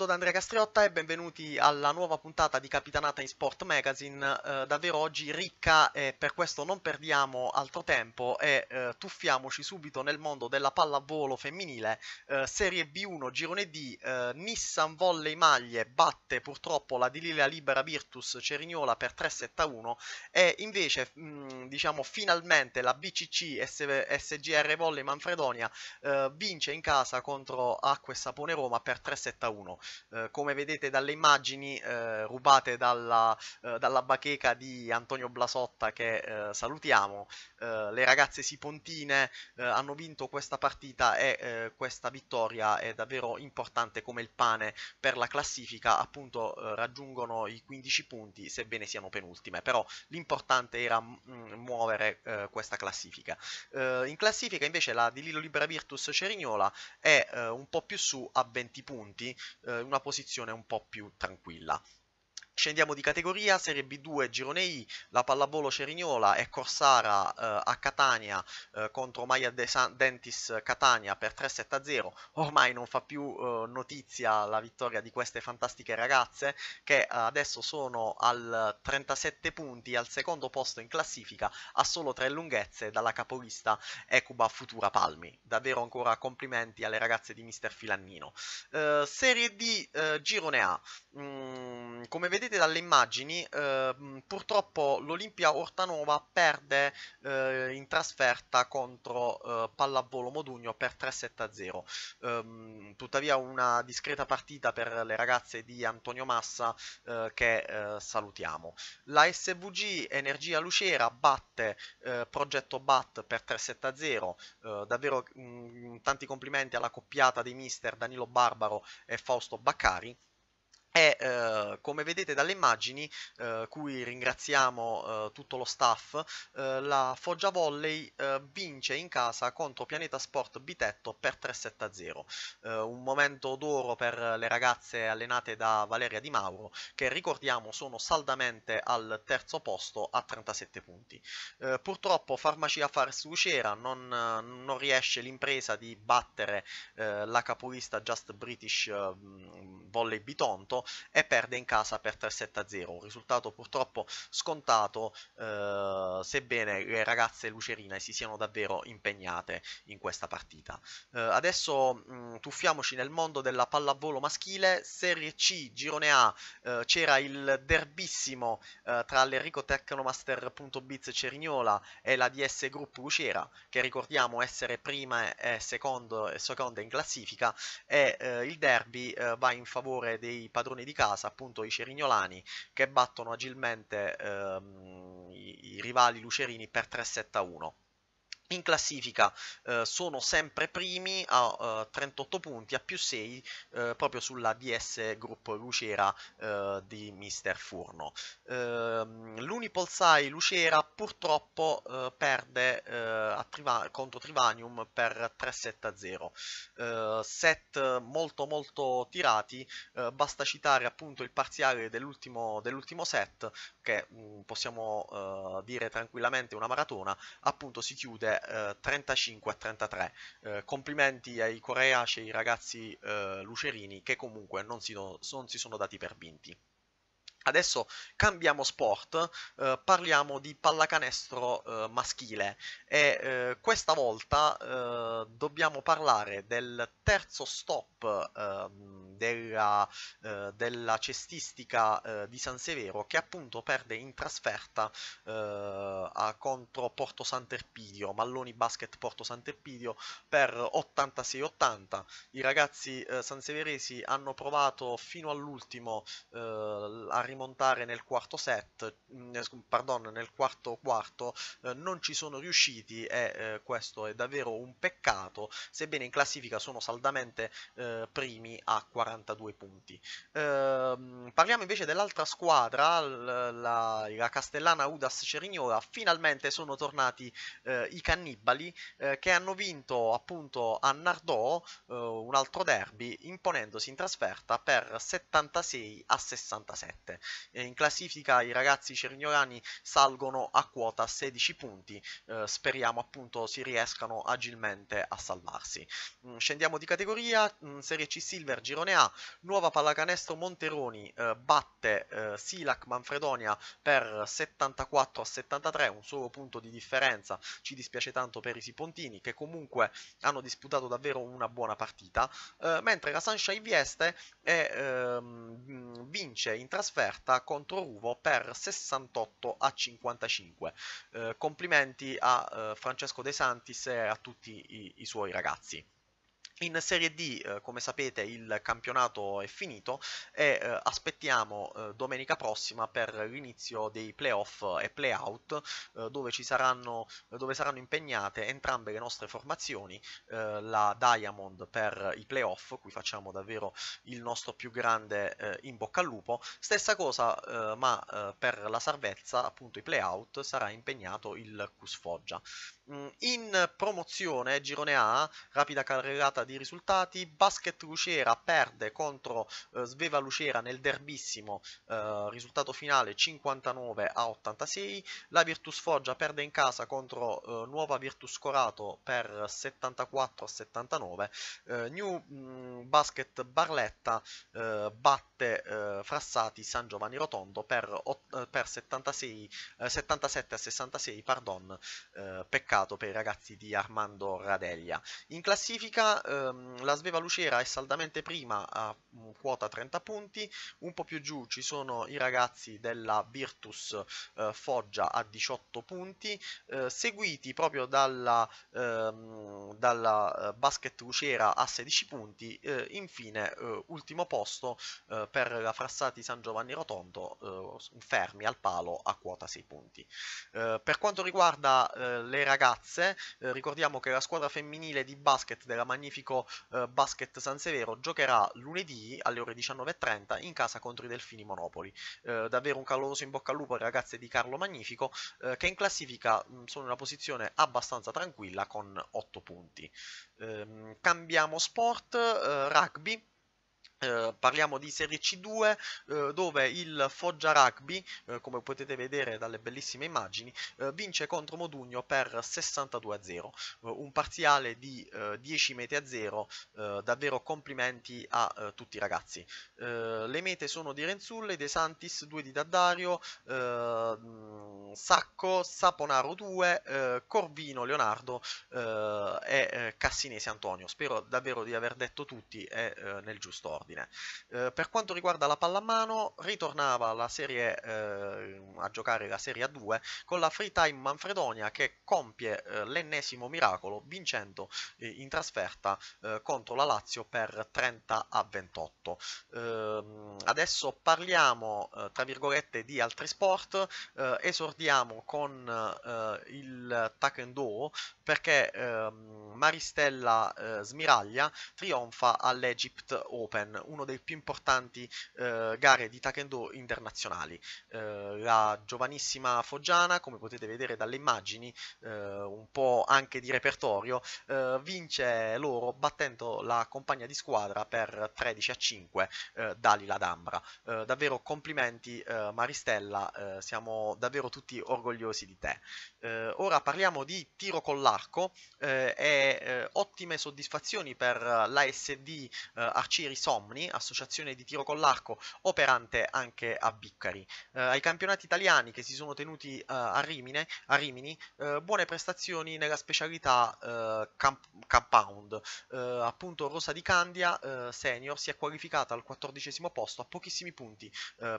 saluto da Andrea Castriotta e benvenuti alla nuova puntata di Capitanata in Sport Magazine, eh, davvero oggi ricca e per questo non perdiamo altro tempo e eh, tuffiamoci subito nel mondo della pallavolo femminile, eh, Serie B1 Girone D, eh, Nissan Volley Maglie batte purtroppo la di Libera Virtus Cerignola per 3-7-1 e invece mh, mm, diciamo finalmente la BCC SGR Volley Manfredonia eh, vince in casa contro Acque Sapone Roma per 3-7-1. Eh, come vedete dalle immagini eh, rubate dalla, eh, dalla, bacheca di Antonio Blasotta che salutiamo, le ragazze sipontine hanno vinto questa partita e questa vittoria è davvero importante come il pane per la classifica, appunto raggiungono i 15 punti sebbene siano penultime, però l'importante era mm, muovere eh, questa classifica. Eh, in classifica invece la di Lillo Libera Virtus Cerignola è eh, un po' più su a 20 punti, una posizione un po' più tranquilla. Scendiamo di categoria, Serie B2 Girone I, la pallavolo Cerignola e Corsara eh, a Catania eh, contro Maia De San Dentis Catania per 3-7-0. Ormai non fa più eh, notizia la vittoria di queste fantastiche ragazze che adesso sono al 37 punti, al secondo posto in classifica, a solo tre lunghezze dalla capolista Ecuba Futura Palmi. Davvero ancora complimenti alle ragazze di Mister Filannino. Eh, serie D eh, Girone A. Mm, come vedete vedete dalle immagini, eh, purtroppo l'Olimpia Ortanova perde eh, in trasferta contro eh, Pallavolo Modugno per 3-7-0. Ehm, tuttavia una discreta partita per le ragazze di Antonio Massa eh, che eh, salutiamo. La SVG Energia Lucera batte eh, Progetto Bat per 3-7-0. davvero mh, tanti complimenti alla coppiata dei mister Danilo Barbaro e Fausto Baccari è eh, come vedete dalle immagini eh, cui ringraziamo eh, tutto lo staff eh, la Foggia Volley eh, vince in casa contro Pianeta Sport Bitetto per 3-7-0 eh, un momento d'oro per le ragazze allenate da Valeria Di Mauro che ricordiamo sono saldamente al terzo posto a 37 punti purtroppo Farmacia Fars Lucera non, non, riesce l'impresa di battere la capolista Just British Volley Bitonto e perde in casa per 3-7-0, un risultato purtroppo scontato eh, sebbene le ragazze lucerine si siano davvero impegnate in questa partita. Eh, adesso mh, mm, tuffiamoci nel mondo della pallavolo maschile, Serie C, Girone A, eh, c'era il derbissimo eh, tra l'Enrico Tecnomaster.biz Cerignola e la DS Group Lucera, che ricordiamo essere prima e secondo, seconda in classifica, e eh, il derby eh, va in favore dei padroni padroni di casa, appunto i Cerignolani, che battono agilmente ehm, i, i rivali lucerini per 3-7-1 in classifica eh, sono sempre primi a uh, eh, 38 punti a più 6 eh, proprio sulla DS gruppo Lucera eh, di Mister Furno. Ehm, L'Unipolsai Lucera purtroppo eh, perde eh, Triva contro Trivanium per 3-7-0. set molto molto tirati, basta citare appunto il parziale dell'ultimo dell set che mh, mm, possiamo dire tranquillamente una maratona, appunto si chiude 35 eh, a 33. Eh, complimenti ai coreaci e ai ragazzi eh, lucerini che comunque non si, non si sono dati per vinti. Adesso cambiamo sport, eh, parliamo di pallacanestro eh, maschile e eh, questa volta eh, dobbiamo parlare del terzo stop ehm, della, eh, della, cestistica eh, di San Severo che appunto perde in trasferta contro Porto Sant'Erpidio, Malloni Basket Porto Sant'Erpidio per 86-80. I ragazzi sanseveresi hanno provato fino all'ultimo a rimontare nel quarto set, mm, pardon, nel quarto quarto, eh, non ci sono riusciti e eh, questo è davvero un peccato, sebbene in classifica sono saldamente eh, primi a 42 punti. Ehm, parliamo invece dell'altra squadra, la, la Castellana Udas Cerignola, finalmente sono tornati eh, i cannibali eh, che hanno vinto appunto a Nardò eh, un altro derby imponendosi in trasferta per 76 a 67. Eh, in classifica i ragazzi cerniorani salgono a quota 16 punti, eh, speriamo appunto si riescano agilmente a salvarsi. Mm, scendiamo di categoria, mm, Serie C Silver, Girone A, Nuova Pallacanestro Monteroni eh, batte eh, Silac Manfredonia per 74 a 73, un solo punto di differenza, ci dispiace tanto per i Sipontini che comunque hanno disputato davvero una buona partita, eh, mentre la Sunshine Vieste è, ehm, vince in trasferta offerta contro Ruvo per 68 a 55. Eh, complimenti a eh, Francesco De Santis e a tutti i, i suoi ragazzi. In Serie D, eh, come sapete, il campionato è finito e eh, aspettiamo eh, domenica prossima per l'inizio dei playoff e playout, eh, dove, saranno, dove saranno impegnate entrambe le nostre formazioni, eh, la Diamond per i playoff, qui facciamo davvero il nostro più grande eh, in bocca al lupo, stessa cosa ma per la salvezza, appunto i playout, sarà impegnato il Cusfoggia. Mm, in promozione, girone A, rapida carrellata di risultati, Basket Lucera perde contro eh, Sveva Lucera nel derbissimo, eh, risultato finale 59 a 86, la Virtus Foggia perde in casa contro eh, Nuova Virtus Corato per 74 a 79, eh, New mh, mm, Basket Barletta eh, batte eh, Frassati San Giovanni Rotondo per, per 76, 77 a 66, pardon, peccato mercato per i ragazzi di Armando Radeglia. In classifica ehm, la Sveva Lucera è saldamente prima a mm, quota 30 punti, un po' più giù ci sono i ragazzi della Virtus eh, Foggia a 18 punti, eh, seguiti proprio dalla, ehm, dalla, eh, Basket Lucera a 16 punti, eh, infine eh, ultimo posto eh, per la Frassati San Giovanni Rotondo, fermi al palo a quota 6 punti. per quanto riguarda le ragazze ragazze, eh, ricordiamo che la squadra femminile di basket della Magnifico eh, Basket San Severo giocherà lunedì alle ore 19.30 in casa contro i Delfini Monopoli. Eh, davvero un caloroso in bocca al lupo alle ragazze di Carlo Magnifico eh, che in classifica mh, mm, sono in una posizione abbastanza tranquilla con 8 punti. Ehm, cambiamo sport, eh, rugby eh, parliamo di Serie C2 eh, dove il Foggia Rugby, eh, come potete vedere dalle bellissime immagini, eh, vince contro Modugno per 62 a 0, eh, un parziale di 10 eh, mete a 0, davvero complimenti a tutti i ragazzi. le mete sono di Renzulle, De Santis, 2 di Daddario, mm, Sacco, Saponaro 2, Corvino, Leonardo e Cassinese Antonio. Spero davvero di aver detto tutti e nel giusto ordine. Eh, per quanto riguarda la pallamano, ritornava la serie, eh, a giocare la Serie A2 con la Free Time Manfredonia che compie eh, l'ennesimo miracolo vincendo eh, in trasferta eh, contro la Lazio per 30 a 28. Ehm, adesso parliamo, eh, tra virgolette, di altri sport. esordiamo con il Taekwondo perché ehm, Maristella Smiraglia trionfa all'Egypt Open Open, uno dei più importanti eh, gare di taekwondo internazionali. Eh, la giovanissima Foggiana, come potete vedere dalle immagini, eh, un po' anche di repertorio, eh, vince loro battendo la compagna di squadra per 13 a 5 eh, Dalila D'Ambra. davvero complimenti Maristella, siamo davvero tutti orgogliosi di te. ora parliamo di tiro con l'arco e ottime soddisfazioni per l'ASD eh, Arcieri Somni, associazione di tiro con l'arco operante anche a Biccari. Eh, ai campionati italiani che si sono tenuti eh, a, Rimine, a Rimini, eh, buone prestazioni nella specialità eh, camp compound. Eh, appunto Rosa di Candia, senior, si è qualificata al quattordicesimo posto a pochissimi punti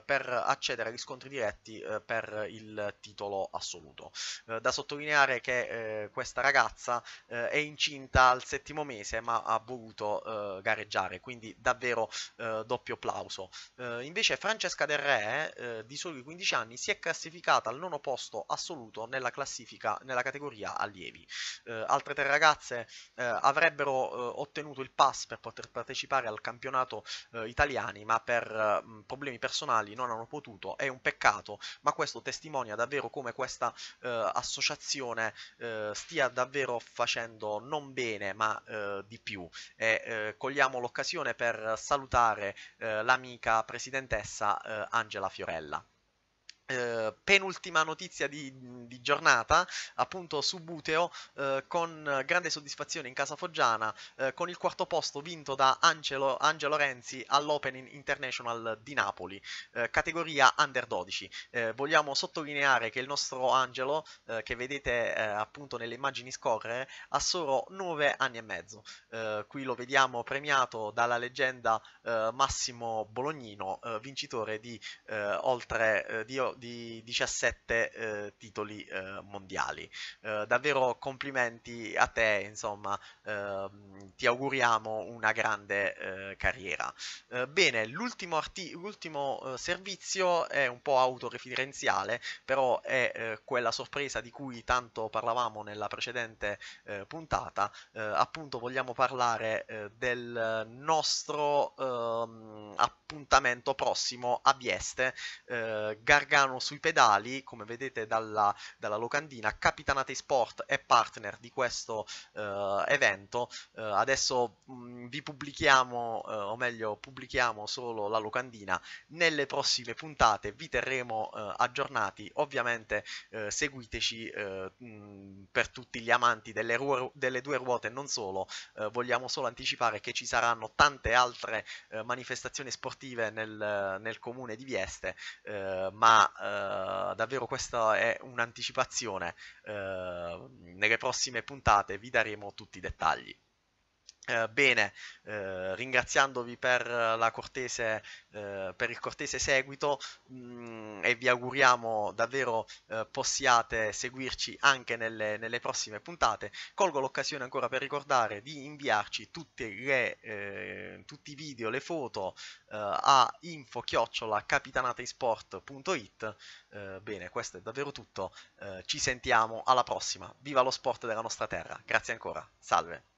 per accedere agli scontri diretti per il titolo assoluto. da sottolineare che questa ragazza è incinta al settimo mese ma ha voluto gareggiare, quindi davvero davvero eh, doppio applauso. Eh, invece Francesca Del Re, eh, di soli 15 anni, si è classificata al nono posto assoluto nella classifica nella categoria allievi. Eh, altre tre ragazze eh, avrebbero eh, ottenuto il pass per poter partecipare al campionato italiani, ma per problemi personali non hanno potuto. È un peccato, ma questo testimonia davvero come questa associazione stia davvero facendo non bene, ma di più. E cogliamo l'occasione per salutare eh, l'amica presidentessa eh, Angela Fiorella. Eh, penultima notizia di, di, giornata, appunto su Buteo, eh, con grande soddisfazione in casa foggiana, eh, con il quarto posto vinto da Angelo, Angelo Renzi all'Open International di Napoli, eh, categoria under 12. Eh, vogliamo sottolineare che il nostro Angelo, che vedete appunto nelle immagini scorrere, ha solo 9 anni e mezzo. qui lo vediamo premiato dalla leggenda Massimo Bolognino, vincitore di oltre di, di 17 eh, titoli eh, mondiali. Eh, davvero complimenti a te, insomma, ehm, ti auguriamo una grande eh, carriera. Eh, bene, l'ultimo, arti- l'ultimo servizio è un po' autoreferenziale, però è quella sorpresa di cui tanto parlavamo nella precedente puntata. appunto vogliamo parlare del nostro ehm, appuntamento prossimo a Vieste, Gargano italiano sui pedali, come vedete dalla, dalla locandina, Capitanate Sport è partner di questo eh, evento. Eh, adesso mh, mm, vi pubblichiamo, eh, o meglio, pubblichiamo solo la locandina. Nelle prossime puntate vi terremo eh, aggiornati. Ovviamente eh, seguiteci mh, eh, mm, per tutti gli amanti delle, ru- delle due ruote non solo. vogliamo solo anticipare che ci saranno tante altre manifestazioni sportive nel, nel comune di Vieste, ma eh, davvero questa è un'anticipazione. Eh, nelle prossime puntate vi daremo tutti i dettagli. Eh, bene, eh, ringraziandovi per, cortese, eh, per, il cortese seguito mh, mm, e vi auguriamo davvero eh, possiate seguirci anche nelle, nelle, prossime puntate. Colgo l'occasione ancora per ricordare di inviarci le, eh, tutti i video, le foto a info-capitanateisport.it. bene, questo è davvero tutto. ci sentiamo alla prossima. Viva lo sport della nostra terra. Grazie ancora. Salve.